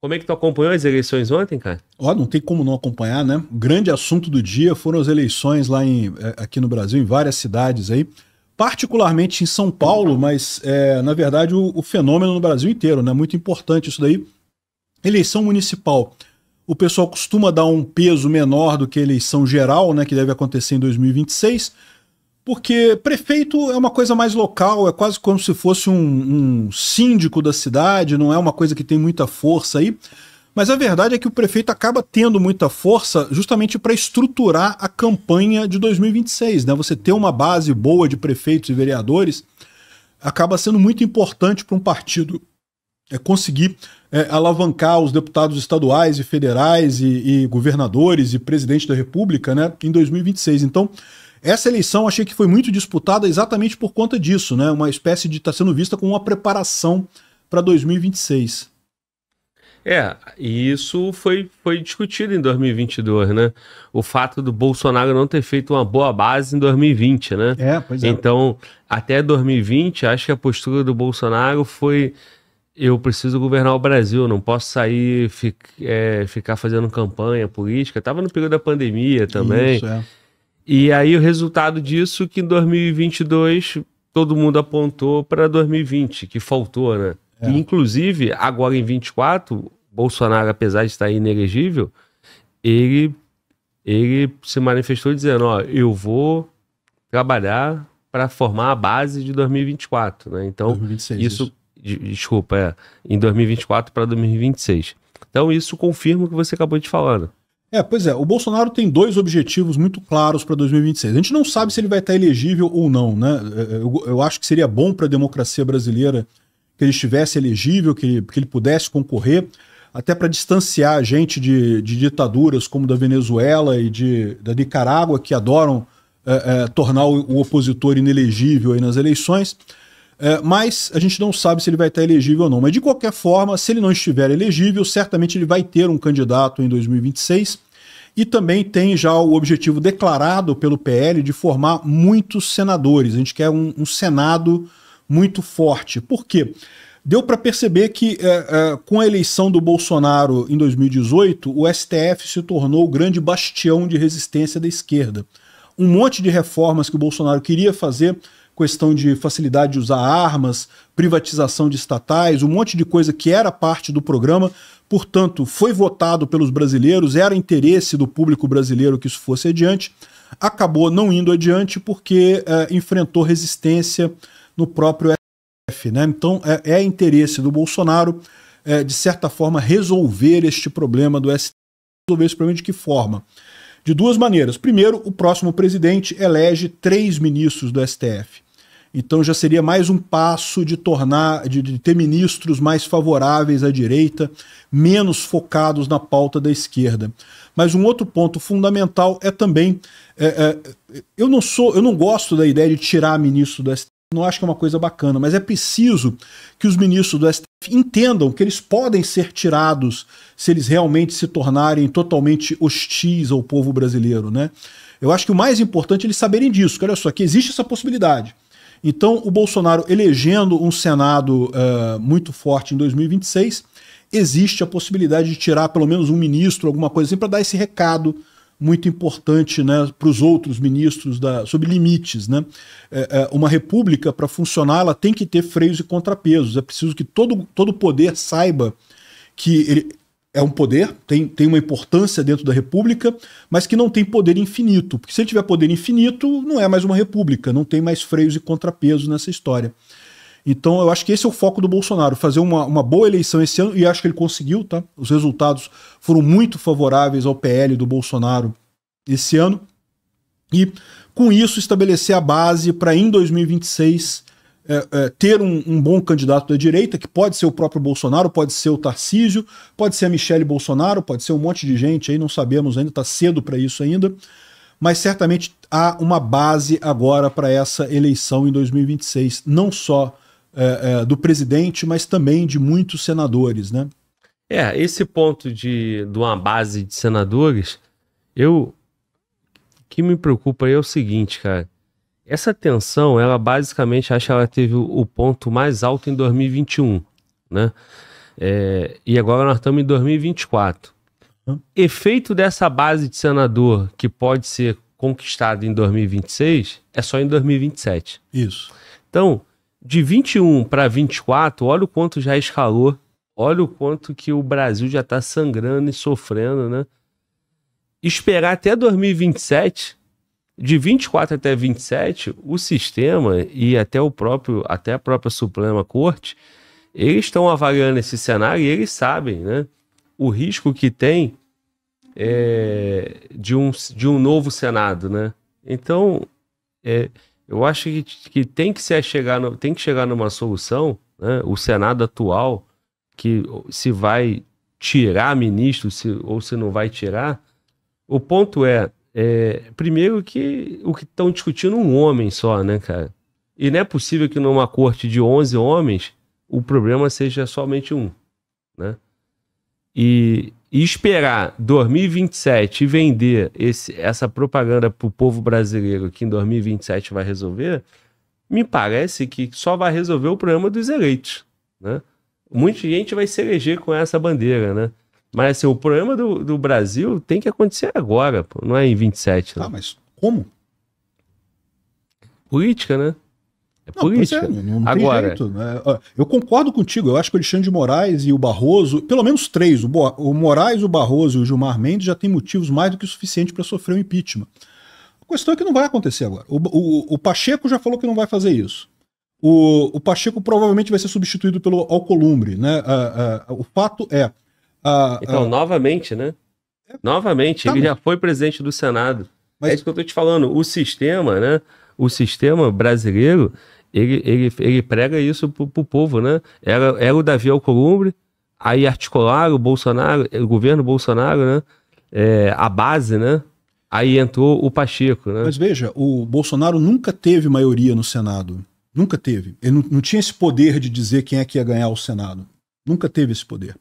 Como é que tu acompanhou as eleições ontem, cara? Ó, não tem como não acompanhar, né? O grande assunto do dia foram as eleições lá em, eh, aqui no Brasil, em várias cidades aí, particularmente em São Paulo, mas é, na verdade o, o, fenômeno no Brasil inteiro, né? Muito importante isso daí. Eleição municipal. O pessoal costuma dar um peso menor do que a eleição geral, né? Que deve acontecer em 2026 porque prefeito é uma coisa mais local, é quase como se fosse um, um síndico da cidade, não é uma coisa que tem muita força aí. Mas a verdade é que o prefeito acaba tendo muita força justamente para estruturar a campanha de 2026. Né? Você ter uma base boa de prefeitos e vereadores acaba sendo muito importante para um partido é, conseguir é, alavancar os deputados estaduais e federais e, e governadores e presidente da República né, em 2026. Então, essa eleição achei que foi muito disputada exatamente por conta disso, né? Uma espécie de estar tá sendo vista como uma preparação para 2026. É, e isso foi, foi discutido em 2022, né? O fato do Bolsonaro não ter feito uma boa base em 2020, né? É, pois é. Então, até 2020, acho que a postura do Bolsonaro foi: eu preciso governar o Brasil, não posso sair, fic, é, ficar fazendo campanha política. estava no período da pandemia também. Isso, é. E aí o resultado disso que em 2022 todo mundo apontou para 2020, que faltou, né? É. E, inclusive, agora em 24, Bolsonaro, apesar de estar inelegível, ele, ele se manifestou dizendo, ó, eu vou trabalhar para formar a base de 2024, né? Então, 2026, isso, isso, desculpa, é em 2024 para 2026. Então, isso confirma o que você acabou de falar. Né? É, pois é. O Bolsonaro tem dois objetivos muito claros para 2026. A gente não sabe se ele vai estar tá elegível ou não, né? É, é, eu, eu acho que seria bom para a democracia brasileira que ele estivesse elegível, que, que ele pudesse concorrer, até para distanciar a gente de, de, ditaduras como da Venezuela e de, da Nicarágua, que adoram é, é, tornar o, o opositor inelegível nas eleições. É, mas a gente não sabe se ele vai estar elegível ou não. Mas de qualquer forma, se ele não estiver elegível, certamente ele vai ter um candidato em 2026 e também tem já o objetivo declarado pelo PL de formar muitos senadores. A gente quer um, um Senado muito forte. Por quê? Deu para perceber que é, é, com a eleição do Bolsonaro em 2018, o STF se tornou o grande bastião de resistência da esquerda. Um monte de reformas que o Bolsonaro queria fazer questão de facilidade de usar armas, privatização de estatais, um monte de coisa que era parte do programa. Portanto, foi votado pelos brasileiros, era interesse do público brasileiro que isso fosse adiante. Acabou não indo adiante porque é, enfrentou resistência no próprio STF. Né? Então, é, é, interesse do Bolsonaro, é, de certa forma, resolver este problema do STF. Resolver esse problema de que forma? De duas maneiras. Primeiro, o próximo presidente elege três ministros do STF. Então já seria mais um passo de tornar, de, de, ter ministros mais favoráveis à direita, menos focados na pauta da esquerda. Mas um outro ponto fundamental é também, é, é, eu não sou, eu não gosto da ideia de tirar ministro do STF. Não acho que é uma coisa bacana, mas é preciso que os ministros do STF entendam que eles podem ser tirados se eles realmente se tornarem totalmente hostis ao povo brasileiro, né? Eu acho que o mais importante é eles saberem disso, que olha só, que existe essa possibilidade. Então, o Bolsonaro elegendo um Senado uh, muito forte em 2026, existe a possibilidade de tirar pelo menos um ministro, alguma coisa assim, para dar esse recado muito importante né, para os outros ministros da, sobre limites. Né? É, é, uma república, para funcionar, ela tem que ter freios e contrapesos. É preciso que todo, todo poder saiba que ele, é um poder, tem, tem uma importância dentro da república, mas que não tem poder infinito. Porque se ele tiver poder infinito, não é mais uma república, não tem mais freios e contrapesos nessa história. Então eu acho que esse é o foco do Bolsonaro, fazer uma, uma boa eleição esse ano, e acho que ele conseguiu, tá? Os resultados foram muito favoráveis ao PL do Bolsonaro esse ano. E com isso estabelecer a base para em 2026 é, é, ter um, um, bom candidato da direita, que pode ser o próprio Bolsonaro, pode ser o Tarcísio, pode ser a Michele Bolsonaro, pode ser um monte de gente aí, não sabemos ainda, está cedo para isso ainda. Mas certamente há uma base agora para essa eleição em 2026, não só é, é, do presidente, mas também de muitos senadores, né? É, esse ponto de, de uma base de senadores, eu. O que me preocupa é o seguinte, cara essa tensão, ela basicamente acho que ela teve o ponto mais alto em 2021, né? É, e agora nós estamos em 2024. Efeito dessa base de senador que pode ser conquistada em 2026 é só em 2027. Isso. Então, de 21 para 24, olha o quanto já escalou, olha o quanto que o Brasil já está sangrando e sofrendo, né? Esperar até 2027 de 24 até 27, o sistema e até o próprio, até a própria Suprema Corte, eles estão avaliando esse cenário e eles sabem, né, o risco que tem é, de, um, de um novo Senado, né? Então, é, eu acho que, que tem que ser chegar, no, tem que chegar numa solução, né? O Senado atual que se vai tirar ministro se, ou se não vai tirar, o ponto é é, primeiro que o que estão discutindo um homem só, né, cara? E não é possível que numa corte de 11 homens o problema seja somente um, né? E, e esperar 2027 e vender esse, essa propaganda para o povo brasileiro que em 2027 vai resolver, me parece que só vai resolver o problema dos eleitos, né? Muita gente vai se eleger com essa bandeira, né? Mas assim, o problema do, do, Brasil tem que acontecer agora, pô, não é em 27. Né? Ah, mas como? Política, né? É não, é, política. É, não, não Agora, jeito, né? Eu concordo contigo. Eu acho que o Alexandre de Moraes e o Barroso, pelo menos três, o, Bo o Moraes, o Barroso e o Gilmar Mendes já têm motivos mais do que o suficiente para sofrer um impeachment. A questão é que não vai acontecer agora. O, o, o Pacheco já falou que não vai fazer isso. O, Pacheco provavelmente vai ser substituído pelo Alcolumbre. Né? Ah, ah, o fato é, ah, então, ah, novamente, né? É, novamente, tá ele bem. já foi presidente do Senado. Mas... É isso que eu tô te falando. O sistema, né? O sistema brasileiro, ele, ele, ele prega isso pro, pro povo, né? Era, era o Davi Alcolumbre, aí articularam o Bolsonaro, eh, o governo Bolsonaro, né? É, a base, né? Aí entrou o Pacheco, né? Mas veja, o Bolsonaro nunca teve maioria no Senado. Nunca teve. Ele não, não tinha esse poder de dizer quem é que ia ganhar o Senado. Nunca teve esse poder.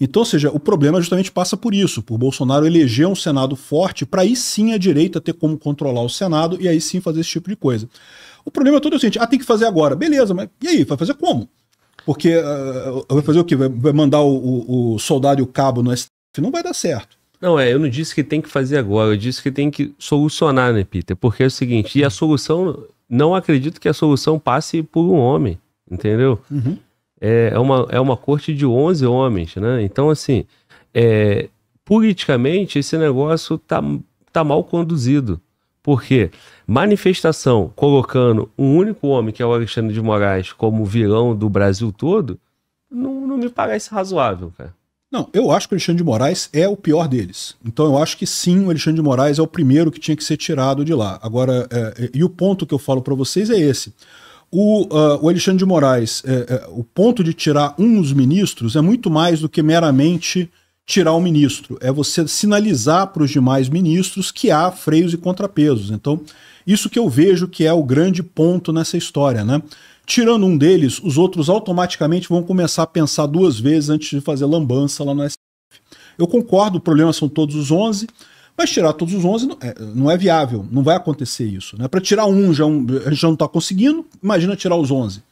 Então, ou seja, o problema justamente passa por isso, por Bolsonaro eleger um Senado forte para aí sim a direita ter como controlar o Senado e aí sim fazer esse tipo de coisa. O problema é todo é o seguinte: ah, tem que fazer agora. Beleza, mas e aí? Vai fazer como? Porque uh, vai fazer o quê? Vai mandar o, o, o soldado e o cabo no STF? Não vai dar certo. Não, é, eu não disse que tem que fazer agora, eu disse que tem que solucionar, né, Peter? Porque é o seguinte, e a solução, não acredito que a solução passe por um homem, entendeu? Uhum. É, é uma, é uma corte de 11 homens, né? Então, assim, é, politicamente esse negócio tá, tá mal conduzido. Porque manifestação colocando um único homem, que é o Alexandre de Moraes, como vilão do Brasil todo, não, não me parece razoável, cara. Não, eu acho que o Alexandre de Moraes é o pior deles. Então eu acho que sim, o Alexandre de Moraes é o primeiro que tinha que ser tirado de lá. Agora, é, e o ponto que eu falo para vocês é esse. O, uh, o, Alexandre de Moraes, é, é, o ponto de tirar um dos ministros é muito mais do que meramente tirar o um ministro. É você sinalizar para os demais ministros que há freios e contrapesos. Então, isso que eu vejo que é o grande ponto nessa história, né? Tirando um deles, os outros automaticamente vão começar a pensar duas vezes antes de fazer lambança lá no STF. Eu concordo, o problema são todos os 11, mas tirar todos os 11 não é, não é viável, não vai acontecer isso. Né? Para tirar um, já, é a gente já não está conseguindo, imagina tirar os 11.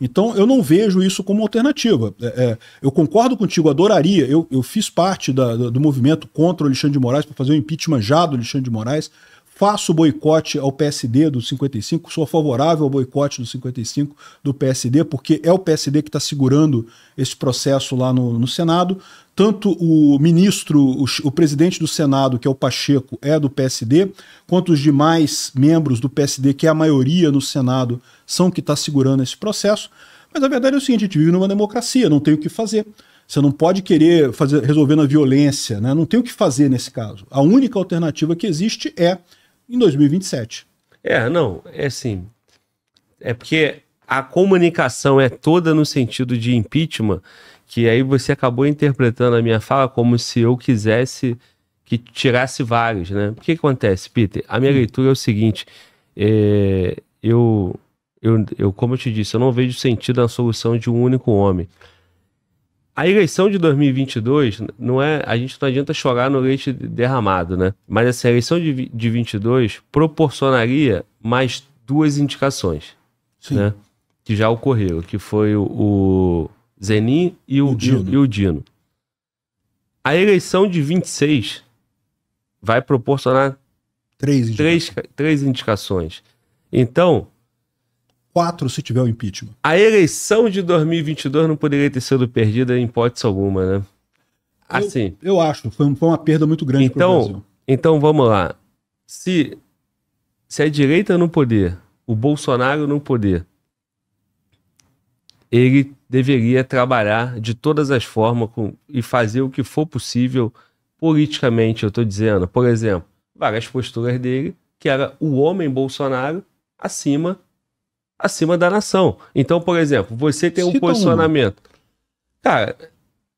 Então eu não vejo isso como alternativa. É, é, eu concordo contigo, adoraria. Eu, eu fiz parte da, do movimento contra o Alexandre de Moraes para fazer o impeachment já do Alexandre de Moraes faço boicote ao PSD do 55, sou favorável ao boicote do 55 do PSD, porque é o PSD que está segurando esse processo lá no, no Senado. Tanto o ministro, o, o, presidente do Senado, que é o Pacheco, é do PSD, quanto os demais membros do PSD, que é a maioria no Senado, são que está segurando esse processo. Mas a verdade é o seguinte: a gente vive numa democracia, não tem o que fazer. Você não pode querer fazer, resolver na violência, né? não tem o que fazer nesse caso. A única alternativa que existe é em 2027. É, não, é assim. É porque a comunicação é toda no sentido de impeachment, que aí você acabou interpretando a minha fala como se eu quisesse que tirasse vários, né? O que acontece, Peter? A minha leitura é o seguinte: é, eu, eu, eu, como eu te disse, eu não vejo sentido na solução de um único homem. A eleição de 2022 não é, a gente não adianta chorar no leite derramado, né? Mas essa assim, eleição de, de 22 proporcionaria mais duas indicações, Sim. né? Que já ocorreram, que foi o, o Zenin e o, o Dino. E, e o Dino. A eleição de 26 vai proporcionar três, Três, três indicações. Então, quatro se tiver o impeachment. A eleição de 2022 não poderia ter sido perdida em hipótese alguma, né? Assim. Eu, eu acho, foi, foi, uma perda muito grande então, para o Brasil. Então vamos lá. Se, se a direita não poder, o Bolsonaro não poder, ele deveria trabalhar de todas as formas com, e fazer o que for possível politicamente, eu estou dizendo. Por exemplo, várias posturas dele, que era o homem Bolsonaro acima acima da nação. Então, por exemplo, você tem um Cita posicionamento. Um. Cara,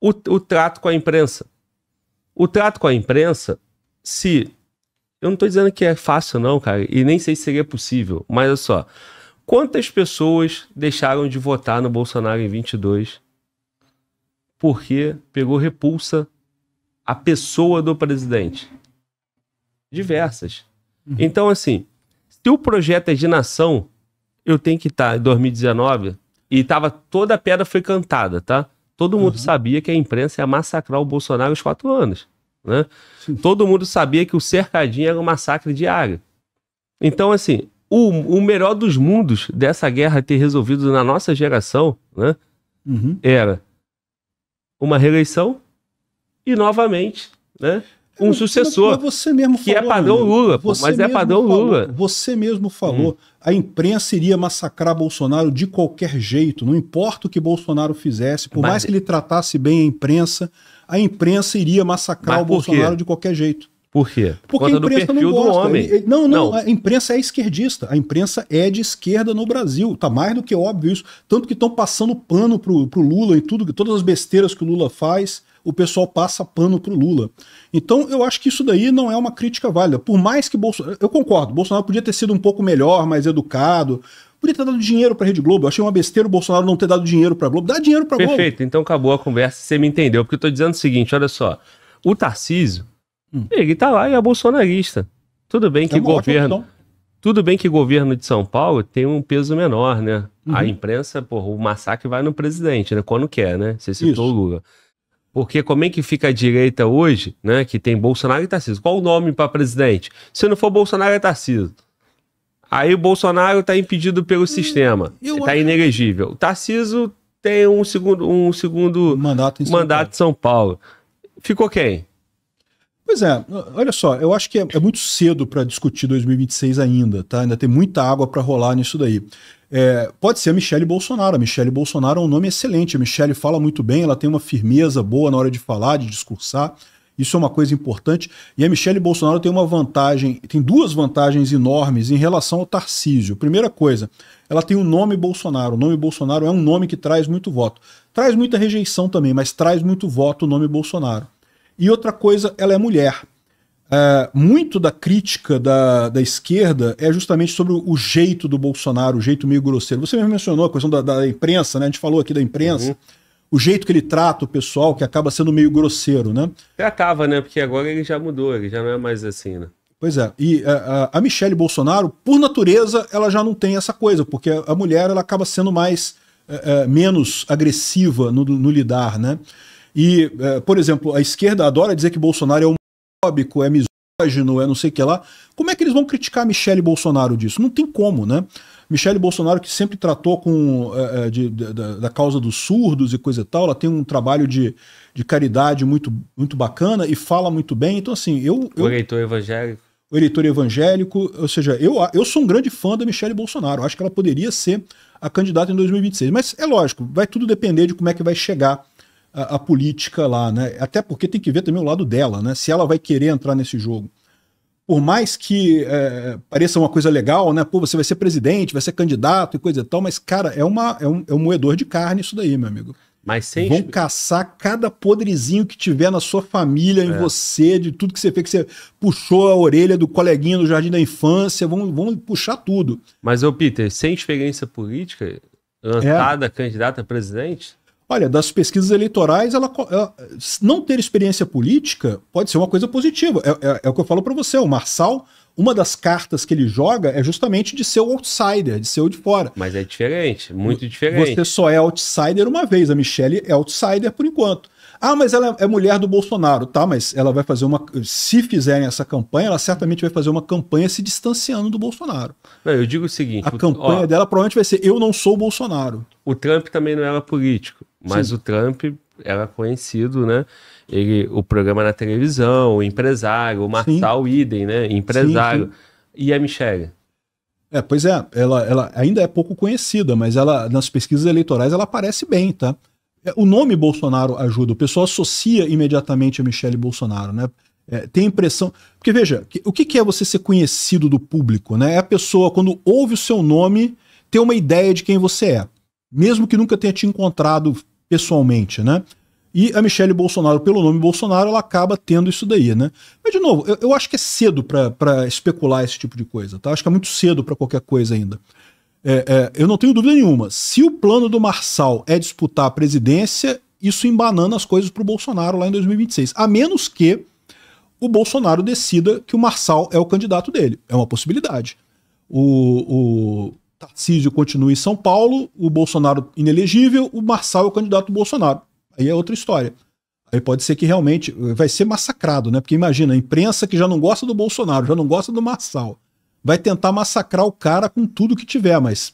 o, o trato com a imprensa. O trato com a imprensa, se. Eu não estou dizendo que é fácil, não, cara, e nem sei se seria possível, mas olha só. Quantas pessoas deixaram de votar no Bolsonaro em 22 porque pegou repulsa a pessoa do presidente? Diversas. Uhum. Então, assim, se o projeto é de nação, eu tenho que estar tá em 2019 e tava toda a pedra foi cantada, tá? Todo mundo uhum. sabia que a imprensa ia massacrar o Bolsonaro aos quatro anos, né? Todo mundo sabia que o cercadinho era um massacre diário. Então, assim, o, o melhor dos mundos dessa guerra ter resolvido na nossa geração, né? Uhum. Era uma reeleição e novamente, né? um sucessor. você mesmo que é falou, é padrão amigo. Lula, pô, mas é padrão falou, Lula. Você mesmo falou, hum. a imprensa iria massacrar Bolsonaro de qualquer jeito, não importa o que Bolsonaro fizesse, por mas... mais que ele tratasse bem a imprensa, a imprensa iria massacrar o Bolsonaro quê? de qualquer jeito. Por quê? Porque a imprensa não gosta. não, não, não, a imprensa é esquerdista. A imprensa é de esquerda no Brasil. Tá mais do que óbvio isso. Tanto que estão passando pano pro, pro Lula e tudo, todas as besteiras que o Lula faz o pessoal passa pano pro Lula. Então eu acho que isso daí não é uma crítica válida. Por mais que Bolsonaro. Eu concordo, Bolsonaro podia ter sido um pouco melhor, mais educado, podia ter dado dinheiro para a Rede Globo. Eu achei uma besteira o Bolsonaro não ter dado dinheiro para a Globo. Dá dinheiro para a Globo. Perfeito, então acabou a conversa. Você me entendeu, porque eu estou dizendo o seguinte: olha só. O Tarcísio, hum. ele está lá e é bolsonarista. Tudo bem é que governo. Tudo bem que governo de São Paulo tem um peso menor, né? Uhum. A imprensa, porra, o massacre vai no presidente, né? Quando quer, né? Você citou Isso. o Lula. Porque como é que fica a direita hoje, né? Que tem Bolsonaro e Tarcísio. Qual o nome para presidente? Se não for Bolsonaro, é Tarcísio. Aí o Bolsonaro está impedido pelo hum, sistema. Está acho... inelegível. O Tarcísio tem um segundo, um segundo mandato, em São mandato Paulo. de São Paulo. Ficou quem? Pois é, olha só, eu acho que é, é muito cedo para discutir 2026 ainda, tá? Ainda tem muita água para rolar nisso daí. É, pode ser a Michelle Bolsonaro. A Michelle Bolsonaro é um nome excelente. A Michelle fala muito bem, ela tem uma firmeza boa na hora de falar, de discursar. Isso é uma coisa importante. E a Michelle Bolsonaro tem uma vantagem, tem duas vantagens enormes em relação ao Tarcísio. Primeira coisa, ela tem o nome Bolsonaro. O nome Bolsonaro é um nome que traz muito voto. Traz muita rejeição também, mas traz muito voto o nome Bolsonaro. E outra coisa, ela é mulher. É, muito da crítica da, da esquerda é justamente sobre o, o jeito do Bolsonaro, o jeito meio grosseiro. Você mesmo mencionou a questão da, da imprensa, né? A gente falou aqui da imprensa. Uhum. O jeito que ele trata o pessoal, que acaba sendo meio grosseiro, né? Tratava, né? Porque agora ele já mudou, ele já não é mais assim, né? Pois é. E é, a, a, Michelle Bolsonaro, por natureza, ela já não tem essa coisa, porque a mulher ela acaba sendo mais. É, é, menos agressiva no, no lidar, né? E, é, por exemplo, a esquerda adora dizer que Bolsonaro é homofóbico, é misógino, é não sei o que lá. Como é que eles vão criticar Michele Bolsonaro disso? Não tem como, né? Michele Bolsonaro, que sempre tratou com, é, é, de, de, da, da, causa dos surdos e coisa e tal, ela tem um trabalho de, de caridade muito, muito bacana e fala muito bem. Então, assim, eu. eu... O eleitor evangélico o eleitor evangélico. Ou seja, eu, eu sou um grande fã da Michelle Bolsonaro. Acho que ela poderia ser a candidata em 2026. Mas é lógico, vai tudo depender de como é que vai chegar a, a, política lá, né? Até porque tem que ver também o lado dela, né? Se ela vai querer entrar nesse jogo. Por mais que é, pareça uma coisa legal, né? Pô, você vai ser presidente, vai ser candidato e coisa e tal, mas, cara, é, uma, é, um, é um moedor de carne isso daí, meu amigo. Mas sem... Vão caçar cada podrezinho que tiver na sua família, em é. você, de tudo que você fez, que você puxou a orelha do coleguinha do jardim da infância, vão, vão puxar tudo. Mas, ô Peter, sem experiência política, cada é. candidata a presidente, Olha, das pesquisas eleitorais, ela, ela, não ter experiência política pode ser uma coisa positiva. É, é, é o que eu falo para você. O Marçal, uma das cartas que ele joga é justamente de ser o outsider, de ser o de fora. Mas é diferente, muito diferente. Você só é outsider uma vez. A Michelle é outsider por enquanto. Ah, mas ela é mulher do Bolsonaro, tá? Mas ela vai fazer uma. Se fizerem essa campanha, ela certamente vai fazer uma campanha se distanciando do Bolsonaro. Não, eu digo o seguinte: a o... campanha ó, dela provavelmente vai ser Eu não sou o Bolsonaro. O Trump também não era é político. Mas Sim. o Trump era conhecido, né? Ele, o programa na televisão, o empresário, o Marçal Idem, né? Empresário. Sim, sim. E a Michelle? É, pois é, ela, ela ainda é pouco conhecida, mas ela nas pesquisas eleitorais ela aparece bem, tá? É, o nome Bolsonaro ajuda, o pessoal associa imediatamente a Michelle Bolsonaro, né? É, tem a impressão. Porque veja, o que, que é você ser conhecido do público, né? É a pessoa, quando ouve o seu nome, ter uma ideia de quem você é mesmo que nunca tenha te encontrado pessoalmente, né? E a Michelle Bolsonaro, pelo nome Bolsonaro, ela acaba tendo isso daí, né? Mas, de novo, eu, eu acho que é cedo para especular esse tipo de coisa, tá? Acho que é muito cedo para qualquer coisa ainda. É, é, eu não tenho dúvida nenhuma. Se o plano do Marçal é disputar a presidência, isso embanana as coisas para o Bolsonaro lá em 2026. A menos que o Bolsonaro decida que o Marçal é o candidato dele. É uma possibilidade. O, o, Tarcísio continua em São Paulo, o Bolsonaro inelegível, o Marçal é o candidato do Bolsonaro. Aí é outra história. Aí pode ser que realmente eh, vai ser massacrado, né? Porque imagina, a imprensa que já não gosta do Bolsonaro, já não gosta do Marçal, vai tentar massacrar o cara com tudo que tiver, mas,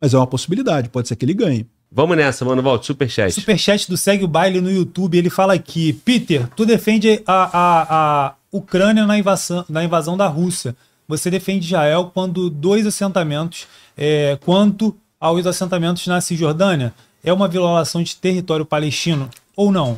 mas é uma possibilidade, pode ser que ele ganhe. Vamos nessa, mano, Valdo, superchat. Superchat do Segue o Baile no YouTube, ele fala aqui, Peter, tu defende a, a, a Ucrânia na invasão, na invasão da Rússia. Você defende Israel quando dois assentamentos é, quanto aos assentamentos na Cisjordânia? É uma violação de território palestino ou não?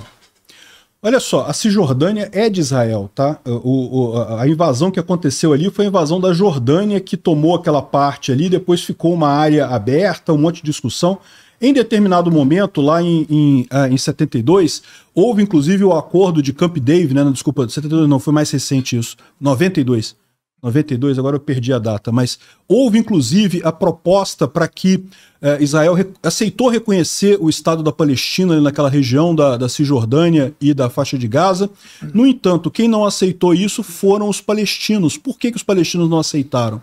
Olha só, a Cisjordânia é de Israel, tá? O, o, a invasão que aconteceu ali foi a invasão da Jordânia, que tomou aquela parte ali, depois ficou uma área aberta, um monte de discussão. Em determinado momento, lá em, em, ah, em 72, houve inclusive o acordo de Camp David, né? Desculpa, 72 não, foi mais recente isso, 92. 92, agora eu perdi a data, mas houve inclusive a proposta para que eh, Israel rec aceitou reconhecer o Estado da Palestina naquela região da, da Cisjordânia e da faixa de Gaza. No entanto, quem não aceitou isso foram os palestinos. Por que, que os palestinos não aceitaram?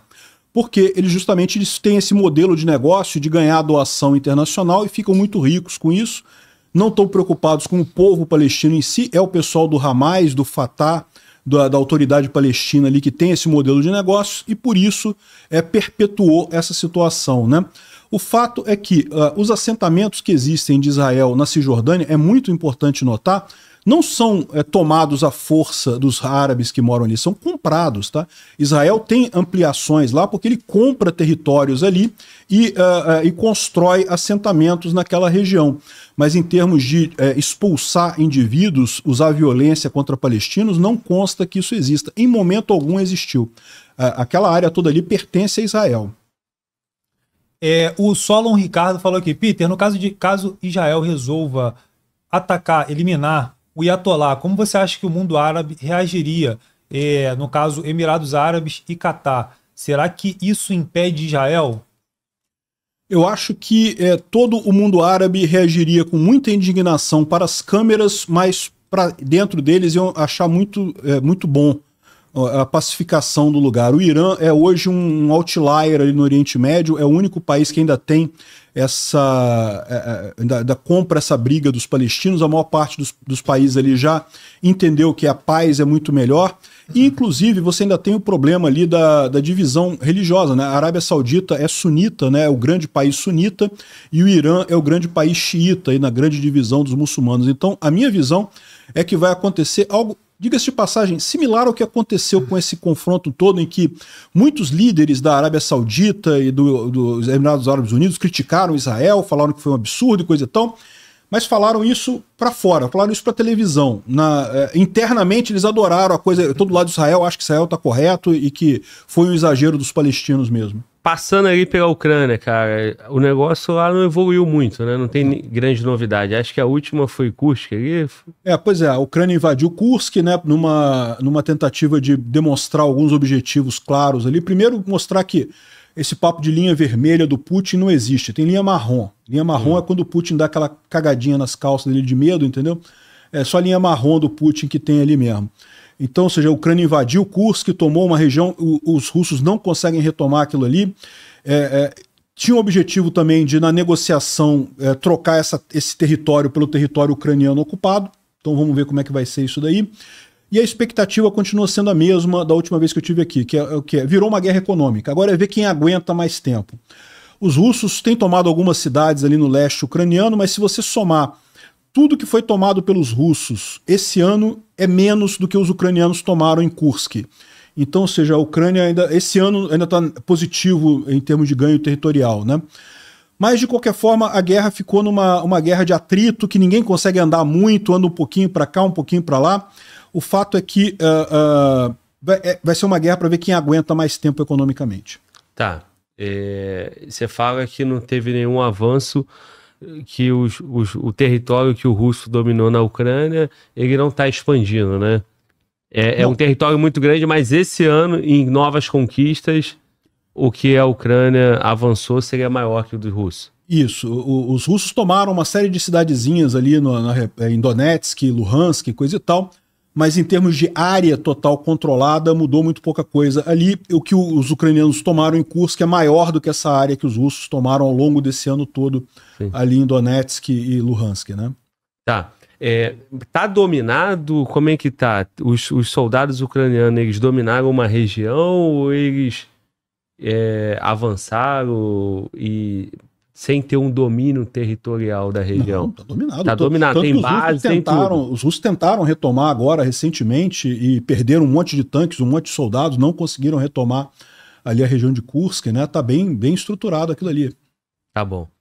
Porque eles justamente eles têm esse modelo de negócio de ganhar doação internacional e ficam muito ricos com isso. Não estão preocupados com o povo palestino em si, é o pessoal do Hamas, do Fatah, da, da, autoridade palestina ali que tem esse modelo de negócio e por isso é, perpetuou essa situação. Né? O fato é que uh, os assentamentos que existem de Israel na Cisjordânia é muito importante notar não são é, tomados à força dos árabes que moram ali, são comprados, tá? Israel tem ampliações lá porque ele compra territórios ali e, uh, uh, e constrói assentamentos naquela região. Mas em termos de é, expulsar indivíduos, usar violência contra palestinos, não consta que isso exista. Em momento algum existiu. aquela área toda ali pertence a Israel. É, o Solon Ricardo falou aqui, Peter, no caso de caso Israel resolva atacar, eliminar o Iatolá, como você acha que o mundo árabe reagiria, é, no caso Emirados Árabes e Catar? Será que isso impede Israel? Eu acho que é, todo o mundo árabe reagiria com muita indignação para as câmeras, mas para dentro deles iam achar muito, é, muito bom a pacificação do lugar. O Irã é hoje um outlier ali no Oriente Médio, é o único país que ainda tem essa é, é, da, da, compra essa briga dos palestinos, a maior parte dos, dos países ali já entendeu que a paz é muito melhor. E, inclusive, você ainda tem o problema ali da, da divisão religiosa. Né? A Arábia Saudita é sunita, né? é o grande país sunita, e o Irã é o grande país xiita, aí, na grande divisão dos muçulmanos. Então, a minha visão é que vai acontecer algo diga-se de passagem, similar ao que aconteceu com esse confronto todo, em que muitos líderes da Arábia Saudita e do, dos Emirados Árabes Unidos criticaram Israel, falaram que foi um absurdo e coisa e tal, mas falaram isso para fora, falaram isso para televisão. Na, eh, internamente eles adoraram a coisa, todo lado de Israel acha que Israel está correto e que foi um exagero dos palestinos mesmo passando ali pela Ucrânia, cara, o negócio lá não evoluiu muito, né? Não tem grande novidade. Acho que a última foi Kursk ali. É, pois é, a Ucrânia invadiu Kursk, né? Numa, numa tentativa de demonstrar alguns objetivos claros ali. Primeiro, mostrar que esse papo de linha vermelha do Putin não existe. Tem linha marrom. Linha marrom é quando o Putin dá aquela cagadinha nas calças dele de medo, entendeu? É só a linha marrom do Putin que tem ali mesmo. Então, ou seja, a Ucrânia invadiu Kursk, tomou uma região, o, os russos não conseguem retomar aquilo ali. É, é, tinha o objetivo também de, na negociação, é, trocar essa, esse território pelo território ucraniano ocupado. Então vamos ver como é que vai ser isso daí. E a expectativa continua sendo a mesma da última vez que eu tive aqui, que é, é o que é, virou uma guerra econômica. Agora é ver quem aguenta mais tempo. Os russos têm tomado algumas cidades ali no leste ucraniano, mas se você somar tudo que foi tomado pelos russos esse ano é menos do que os ucranianos tomaram em Kursk. Então, ou seja, a Ucrânia ainda esse ano ainda está positivo em termos de ganho territorial, né? Mas de qualquer forma, a guerra ficou numa uma guerra de atrito que ninguém consegue andar muito, anda um pouquinho para cá, um pouquinho para lá. O fato é que uh, uh, vai, é, vai ser uma guerra para ver quem aguenta mais tempo economicamente. Tá. É, você fala que não teve nenhum avanço que os, os, o território que o russo dominou na Ucrânia, ele não está expandindo, né? É, é, um território muito grande, mas esse ano, em novas conquistas, o que a Ucrânia avançou seria maior que o dos russos. Isso. O, os russos tomaram uma série de cidadezinhas ali no, na, em Donetsk, Luhansk, coisa e tal mas em termos de área total controlada, mudou muito pouca coisa. Ali, o que os ucranianos tomaram em curso que é maior do que essa área que os russos tomaram ao longo desse ano todo, Sim. ali em Donetsk e Luhansk, né? Tá. É, tá dominado? Como é que tá? Os, os soldados ucranianos, eles dominaram uma região ou eles é, avançaram e sem ter um domínio territorial da região. Está dominado. Está dominado, tanto tem base, tem tentaram, Os russos tentaram retomar agora, recentemente, e perderam um monte de tanques, um monte de soldados, não conseguiram retomar ali a região de Kursk, né? Está bem, bem estruturado aquilo ali. Tá bom.